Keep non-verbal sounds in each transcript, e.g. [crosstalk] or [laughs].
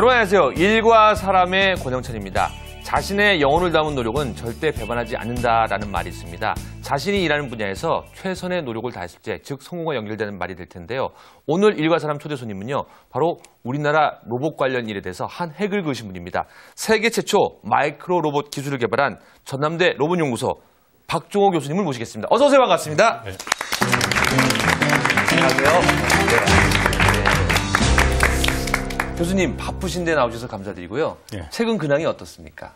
여러분 안녕하세요. 일과 사람의 권영찬입니다. 자신의 영혼을 담은 노력은 절대 배반하지 않는다라는 말이 있습니다. 자신이 일하는 분야에서 최선의 노력을 다했을 때, 즉 성공과 연결되는 말이 될 텐데요. 오늘 일과 사람 초대 손님은요, 바로 우리나라 로봇 관련 일에 대해서 한 획을 그으신 분입니다. 세계 최초 마이크로 로봇 기술을 개발한 전남대 로봇연구소 박종호 교수님을 모시겠습니다. 어서 오세요, 반갑습니다. 네. 안녕하세요. 교수님 바쁘신데 나오셔서 감사드리고요. 예. 최근 근황이 어떻습니까?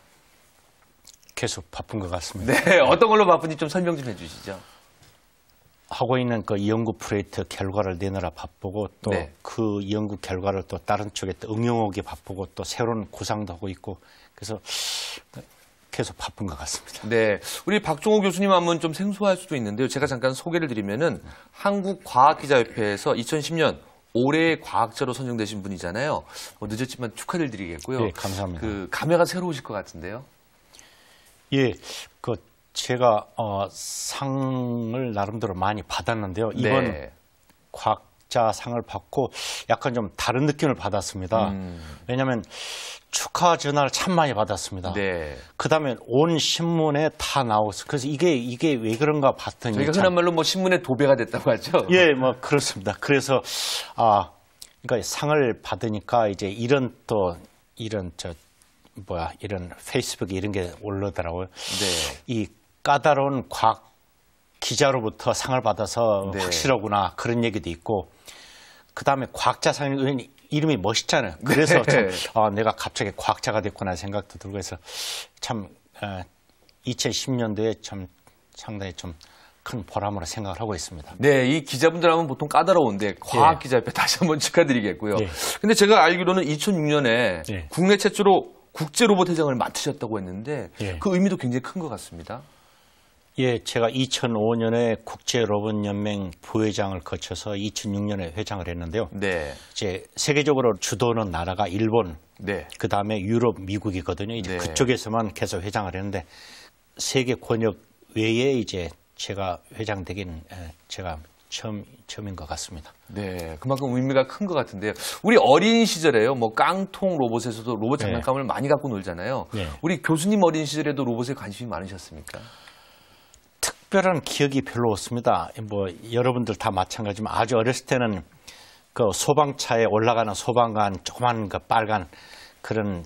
계속 바쁜 것 같습니다. 네, [laughs] 어떤 걸로 바쁜지 좀 설명 좀 해주시죠. 하고 있는 그 연구 프로젝트 결과를 내느라 바쁘고 또그 네. 연구 그 결과를 또 다른 쪽에 또 응용하기 바쁘고 또 새로운 구상도 하고 있고 그래서 계속 바쁜 것 같습니다. 네, 우리 박종호 교수님 한번 좀 생소할 수도 있는데요. 제가 잠깐 소개를 드리면은 한국과학기자협회에서 2010년 올해의 과학자로 선정되신 분이잖아요. 뭐 늦었지만 축하를 드리겠고요. 네, 감사합니다. 그 감회가 새로우실 것 같은데요. 예, 그 제가 어, 상을 나름대로 많이 받았는데요. 이번 네. 과학 작자상을 받고 약간 좀 다른 느낌을 받았습니다. 음. 왜냐하면 축하 전화를 참 많이 받았습니다. 네. 그다음에 온 신문에 다 나왔어. 그래서 이게 이게 왜 그런가 봤더니 저희가 흔한 말로 뭐 신문에 도배가 됐다고 하죠. [laughs] 예, 뭐 그렇습니다. 그래서 아 그러니까 상을 받으니까 이제 이런 또 이런 저 뭐야 이런 페이스북 이런 게 올르더라고요. 네. 이 까다로운 과학 기자로부터 상을 받아서 네. 확실하구나 그런 얘기도 있고 그다음에 과학자상은 이름이 멋있잖아요. 그래서 네. 참, 아, 내가 갑자기 과학자가 됐구나 생각도 들고 해서 참 어, 2010년도에 참 상당히 좀 큰 보람으로 생각을 하고 있습니다. 네, 이 기자분들 하면 보통 까다로운데 과학 예. 기자 협회 [laughs] 다시 한번 축하드리겠고요. 네. 근데 제가 알기로는 2006년에 네. 예. 국내 최초로 국제 로봇 회장을 맡으셨다고 했는데 그 의미도 굉장히 큰 것 같습니다. 예, 제가 2005년에 국제 로봇 연맹 부회장을 거쳐서 2006년에 회장을 했는데요. 네. 이제 세계적으로 주도는 하 나라가 일본, 네. 그 다음에 유럽, 미국이거든요. 이제 네. 그쪽에서만 계속 회장을 했는데 세계 권역 외에 이제 제가 회장 되긴 예, 제가 처음 처음인 것 같습니다. 네, 그만큼 의미가 큰 것 같은데요. 우리 어린 시절에요, 뭐 깡통 로봇에서도 로봇 네. 장난감을 네. 많이 갖고 놀잖아요. 네. 우리 교수님 어린 시절에도 로봇에 관심이 많으셨습니까? 특별한 기억이 별로 없습니다. 뭐 여러분들 다 마찬가지지만 아주 어렸을 때는 그 소방차에 올라가는 소방관 조그만 그 빨간 그런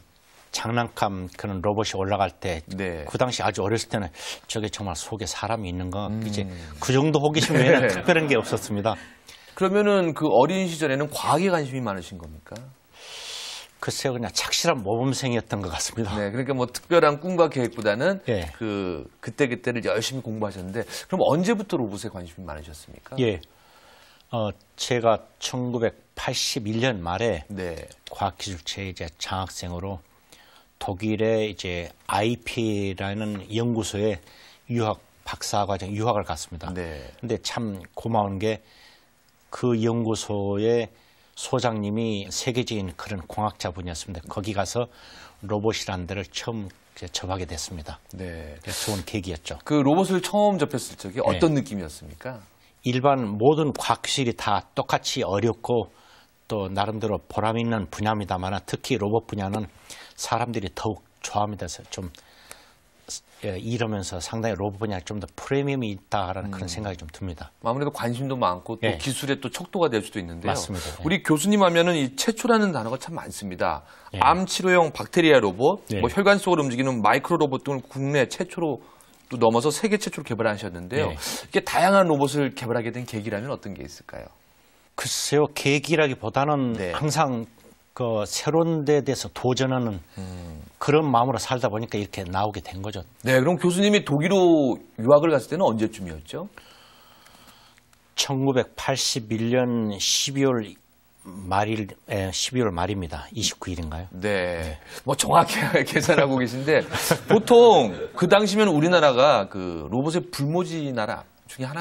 장난감 그런 로봇이 올라갈 때그 네. 그 당시 아주 어렸을 때는 저게 정말 속에 사람이 있는 거 음. 이제 그 정도 호기심 외에는 네. 특별한 게 없었습니다. 그러면은 그 어린 시절에는 과학에 관심이 많으신 겁니까? 글쎄요, 그냥 착실한 모범생이었던 것 같습니다. 네, 그러니까 뭐 특별한 꿈과 계획보다는 예. 그 그때 그때를 열심히 공부하셨는데 그럼 언제부터 로봇에 관심이 많으셨습니까? 예, 어, 제가 1981년 말에 네. 과학기술체 이제 장학생으로 독일의 이제 IP라는 연구소에 유학 박사과정 유학을 갔습니다. 네. 근데 참 고마운 게 그 연구소에 소장님이 세계적인 그런 공학자 분이었습니다. 거기 가서 로봇이라는 데를 처음 접하게 됐습니다. 네. 예, 좋은 계기였죠. 그 로봇을 처음 접했을 적에 네. 어떤 네. 느낌이었습니까? 일반 모든 과학실이 다 똑같이 어렵고 또 나름대로 보람 있는 분야입니다만 특히 로봇 분야는 사람들이 더욱 좋아합니다. 좀 예, 이러면서 상당히 로봇 분야 좀더 프리미엄이 있다라는 음. 그런 생각이 좀 듭니다. 아무래도 관심도 많고 또 예. 기술의또 척도가 될 수도 있는데요. 맞습니다. 예. 우리 교수님 하면은 이 최초라는 단어가 참 많습니다. 예. 암 치료용 박테리아 로봇, 예. 뭐 혈관 속을 움직이는 마이크로 로봇 등을 국내 최초로 또 넘어서 세계 최초로 개발하셨는데요. 이게 다양한 로봇을 개발하게 된 계기라면 어떤 게 있을까요? 글쎄요, 계기라기보다는 네. 항상 그 새로운 데 대해서 도전하는 음. 그런 마음으로 살다 보니까 이렇게 나오게 된 거죠. 네, 그럼 교수님이 독일로 유학을 갔을 때는 언제쯤이었죠? 1981년 12월 말일, 에, 예, 12월 말입니다. 29일인가요? 네. 네. 뭐 정확히 [laughs] 계산하고 계신데 보통 그 당시면 우리나라가 그 로봇의 불모지 나라 중에 하나